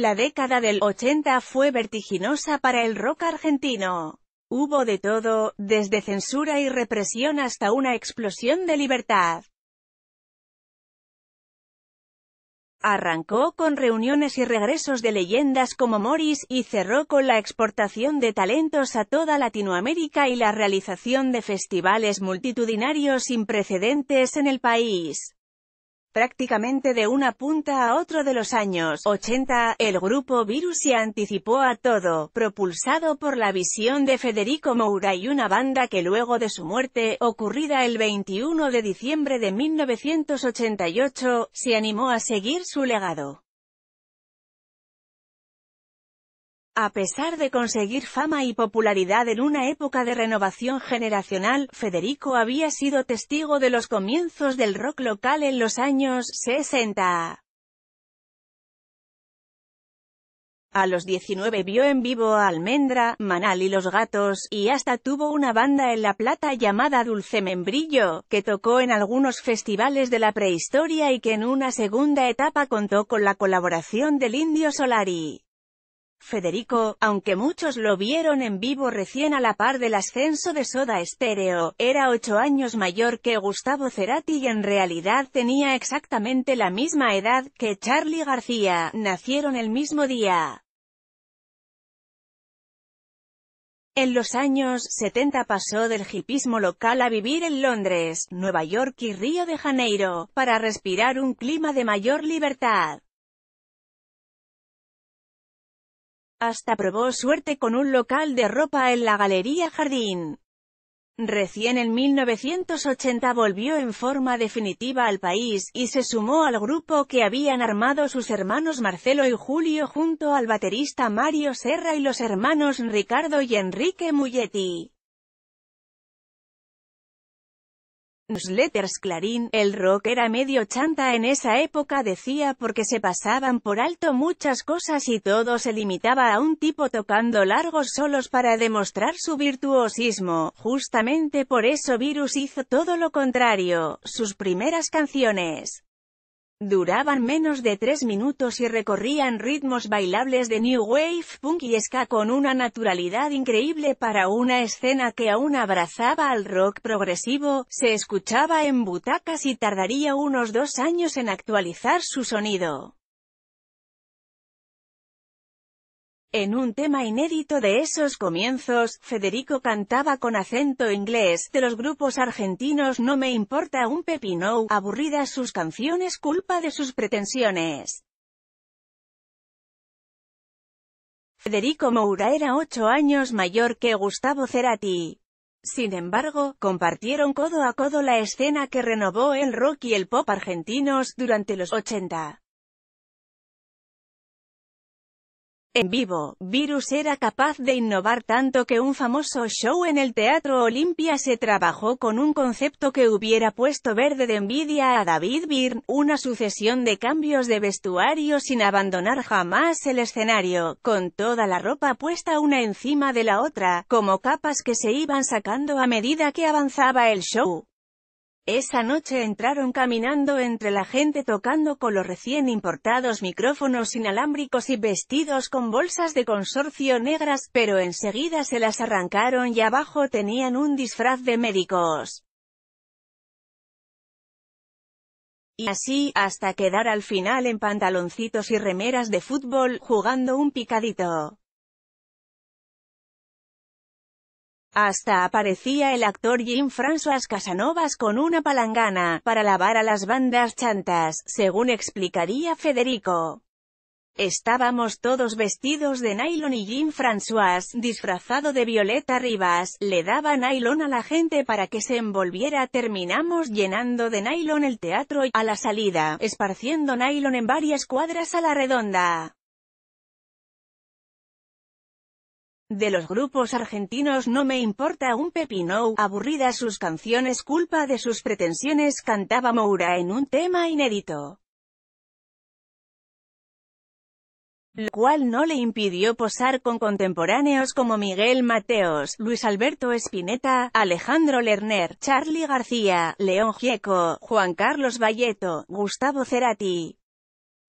la década del 80 fue vertiginosa para el rock argentino. Hubo de todo, desde censura y represión hasta una explosión de libertad. Arrancó con reuniones y regresos de leyendas como Morris, y cerró con la exportación de talentos a toda Latinoamérica y la realización de festivales multitudinarios sin precedentes en el país. Prácticamente de una punta a otro de los años 80, el grupo Virus se anticipó a todo, propulsado por la visión de Federico Moura y una banda que luego de su muerte, ocurrida el 21 de diciembre de 1988, se animó a seguir su legado. A pesar de conseguir fama y popularidad en una época de renovación generacional, Federico había sido testigo de los comienzos del rock local en los años 60. A los 19 vio en vivo a Almendra, Manal y Los Gatos, y hasta tuvo una banda en La Plata llamada Dulce Membrillo, que tocó en algunos festivales de la prehistoria y que en una segunda etapa contó con la colaboración del Indio Solari. Federico, aunque muchos lo vieron en vivo recién a la par del ascenso de Soda Estéreo, era ocho años mayor que Gustavo Cerati y en realidad tenía exactamente la misma edad que Charlie García, nacieron el mismo día. En los años 70 pasó del hipismo local a vivir en Londres, Nueva York y Río de Janeiro, para respirar un clima de mayor libertad. Hasta probó suerte con un local de ropa en la Galería Jardín. Recién en 1980 volvió en forma definitiva al país, y se sumó al grupo que habían armado sus hermanos Marcelo y Julio junto al baterista Mario Serra y los hermanos Ricardo y Enrique Mugetti. Newsletters Clarín, el rock era medio chanta en esa época decía porque se pasaban por alto muchas cosas y todo se limitaba a un tipo tocando largos solos para demostrar su virtuosismo, justamente por eso Virus hizo todo lo contrario, sus primeras canciones Duraban menos de tres minutos y recorrían ritmos bailables de New Wave, punk y ska con una naturalidad increíble para una escena que aún abrazaba al rock progresivo, se escuchaba en butacas y tardaría unos dos años en actualizar su sonido. En un tema inédito de esos comienzos, Federico cantaba con acento inglés, de los grupos argentinos No me importa un pepino, aburridas sus canciones culpa de sus pretensiones. Federico Moura era ocho años mayor que Gustavo Cerati. Sin embargo, compartieron codo a codo la escena que renovó el rock y el pop argentinos durante los 80. En vivo, Virus era capaz de innovar tanto que un famoso show en el Teatro Olimpia se trabajó con un concepto que hubiera puesto verde de envidia a David Byrne, una sucesión de cambios de vestuario sin abandonar jamás el escenario, con toda la ropa puesta una encima de la otra, como capas que se iban sacando a medida que avanzaba el show. Esa noche entraron caminando entre la gente tocando con los recién importados micrófonos inalámbricos y vestidos con bolsas de consorcio negras, pero enseguida se las arrancaron y abajo tenían un disfraz de médicos. y así, hasta quedar al final en pantaloncitos y remeras de fútbol, jugando un picadito. Hasta aparecía el actor Jean-François Casanovas con una palangana, para lavar a las bandas chantas, según explicaría Federico. Estábamos todos vestidos de nylon y Jean-François, disfrazado de Violeta Rivas, le daba nylon a la gente para que se envolviera. Terminamos llenando de nylon el teatro y, a la salida, esparciendo nylon en varias cuadras a la redonda. De los grupos argentinos no me importa un pepino, aburridas sus canciones culpa de sus pretensiones cantaba Moura en un tema inédito. Lo cual no le impidió posar con contemporáneos como Miguel Mateos, Luis Alberto Espineta, Alejandro Lerner, Charly García, León Gieco, Juan Carlos Valleto, Gustavo Cerati,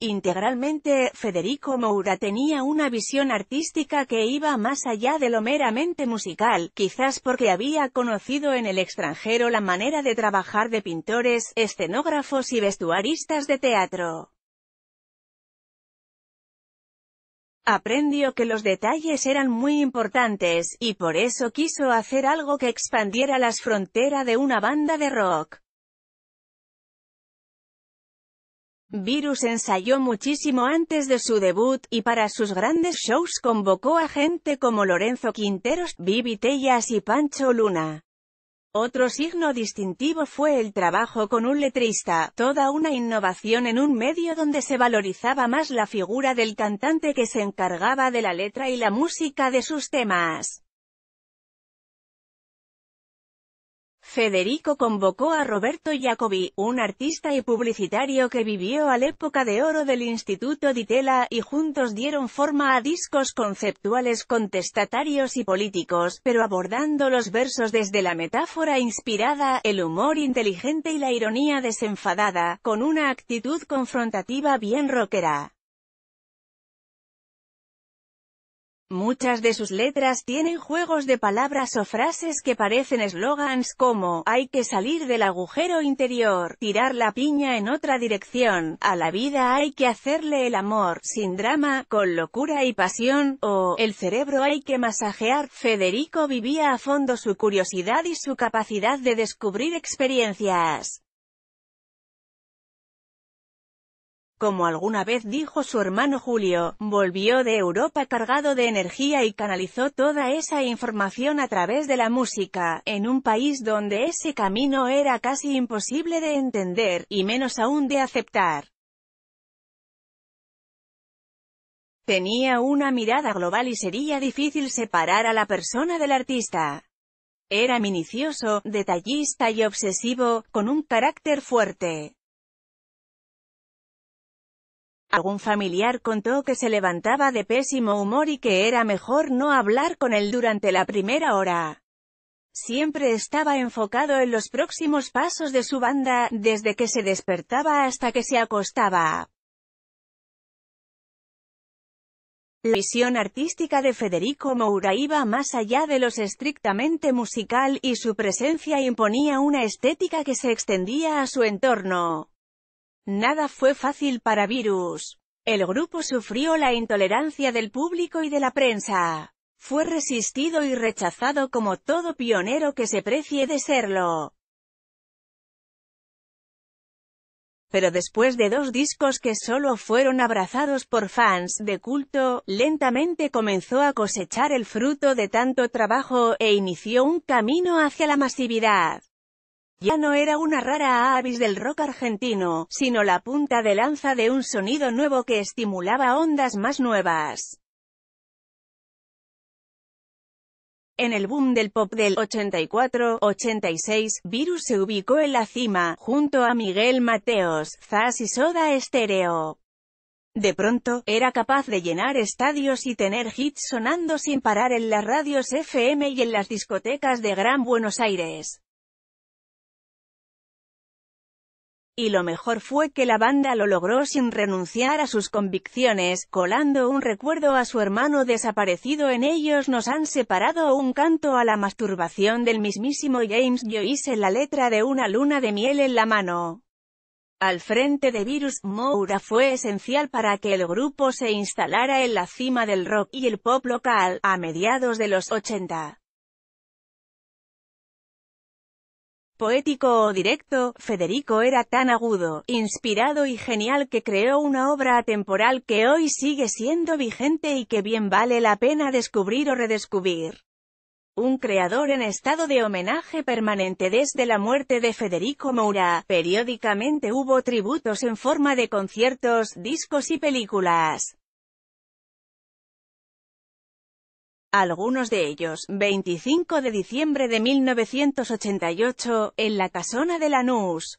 Integralmente, Federico Moura tenía una visión artística que iba más allá de lo meramente musical, quizás porque había conocido en el extranjero la manera de trabajar de pintores, escenógrafos y vestuaristas de teatro. Aprendió que los detalles eran muy importantes, y por eso quiso hacer algo que expandiera las fronteras de una banda de rock. Virus ensayó muchísimo antes de su debut, y para sus grandes shows convocó a gente como Lorenzo Quinteros, Vivi Tellas y Pancho Luna. Otro signo distintivo fue el trabajo con un letrista, toda una innovación en un medio donde se valorizaba más la figura del cantante que se encargaba de la letra y la música de sus temas. Federico convocó a Roberto Jacobi, un artista y publicitario que vivió a la época de oro del Instituto di y juntos dieron forma a discos conceptuales contestatarios y políticos, pero abordando los versos desde la metáfora inspirada, el humor inteligente y la ironía desenfadada, con una actitud confrontativa bien rockera. Muchas de sus letras tienen juegos de palabras o frases que parecen eslogans como, hay que salir del agujero interior, tirar la piña en otra dirección, a la vida hay que hacerle el amor, sin drama, con locura y pasión, o, el cerebro hay que masajear. Federico vivía a fondo su curiosidad y su capacidad de descubrir experiencias. Como alguna vez dijo su hermano Julio, volvió de Europa cargado de energía y canalizó toda esa información a través de la música, en un país donde ese camino era casi imposible de entender, y menos aún de aceptar. Tenía una mirada global y sería difícil separar a la persona del artista. Era minicioso, detallista y obsesivo, con un carácter fuerte. Algún familiar contó que se levantaba de pésimo humor y que era mejor no hablar con él durante la primera hora. Siempre estaba enfocado en los próximos pasos de su banda, desde que se despertaba hasta que se acostaba. La visión artística de Federico Moura iba más allá de los estrictamente musical y su presencia imponía una estética que se extendía a su entorno. Nada fue fácil para Virus. El grupo sufrió la intolerancia del público y de la prensa. Fue resistido y rechazado como todo pionero que se precie de serlo. pero después de dos discos que solo fueron abrazados por fans de culto, lentamente comenzó a cosechar el fruto de tanto trabajo, e inició un camino hacia la masividad. Ya no era una rara avis del rock argentino, sino la punta de lanza de un sonido nuevo que estimulaba ondas más nuevas. En el boom del pop del 84-86, Virus se ubicó en la cima, junto a Miguel Mateos, Zas y Soda Estéreo. De pronto, era capaz de llenar estadios y tener hits sonando sin parar en las radios FM y en las discotecas de Gran Buenos Aires. Y lo mejor fue que la banda lo logró sin renunciar a sus convicciones, colando un recuerdo a su hermano desaparecido en ellos nos han separado un canto a la masturbación del mismísimo James Joyce en la letra de una luna de miel en la mano. Al frente de Virus, Moura fue esencial para que el grupo se instalara en la cima del rock y el pop local, a mediados de los 80. Poético o directo, Federico era tan agudo, inspirado y genial que creó una obra atemporal que hoy sigue siendo vigente y que bien vale la pena descubrir o redescubrir. Un creador en estado de homenaje permanente desde la muerte de Federico Moura, periódicamente hubo tributos en forma de conciertos, discos y películas. Algunos de ellos, 25 de diciembre de 1988, en la Casona de Lanús.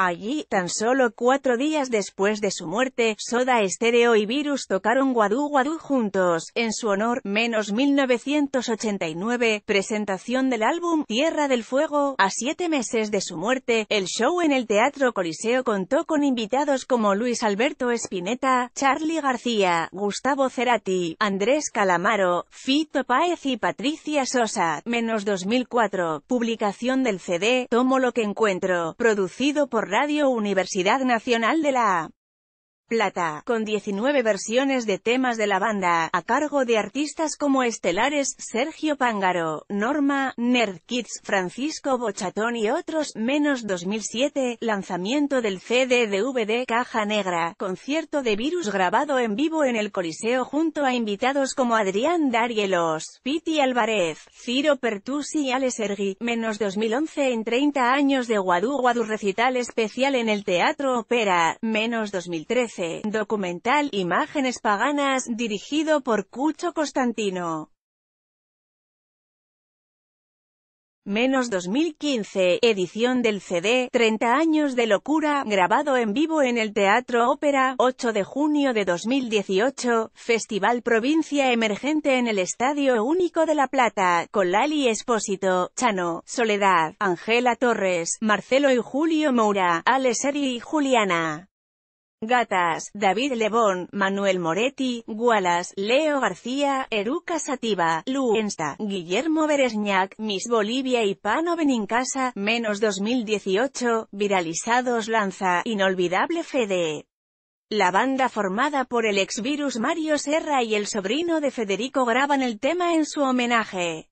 Allí, tan solo cuatro días después de su muerte, Soda Estéreo y Virus tocaron Guadu Guadu juntos, en su honor, menos 1989, presentación del álbum Tierra del Fuego. A siete meses de su muerte, el show en el Teatro Coliseo contó con invitados como Luis Alberto Spinetta, Charlie García, Gustavo Cerati, Andrés Calamaro, Fito Páez y Patricia Sosa. Menos 2004, publicación del CD, Tomo lo que encuentro, producido por Radio Universidad Nacional de la plata, con 19 versiones de temas de la banda, a cargo de artistas como estelares Sergio Pángaro, Norma, Nerd Kids, Francisco Bochatón y otros, menos 2007, lanzamiento del CD DVD Caja Negra, concierto de Virus grabado en vivo en el Coliseo junto a invitados como Adrián Darielos, Piti Álvarez, Ciro Pertusi y Ale Sergi, menos 2011 en 30 años de Guadu Guadu recital especial en el Teatro Opera, menos 2013, documental Imágenes paganas, dirigido por Cucho Constantino. Menos 2015, edición del CD, 30 años de locura, grabado en vivo en el Teatro Ópera, 8 de junio de 2018, Festival Provincia Emergente en el Estadio Único de La Plata, con Lali Espósito, Chano, Soledad, Angela Torres, Marcelo y Julio Moura, Alessari y Juliana. Gatas, David Lebón, Manuel Moretti, Gualas, Leo García, Eruca Sativa, Ensta, Guillermo Beresñac, Miss Bolivia y Pano Benincasa, menos 2018, Viralizados Lanza, Inolvidable Fede. La banda formada por el ex virus Mario Serra y el sobrino de Federico graban el tema en su homenaje.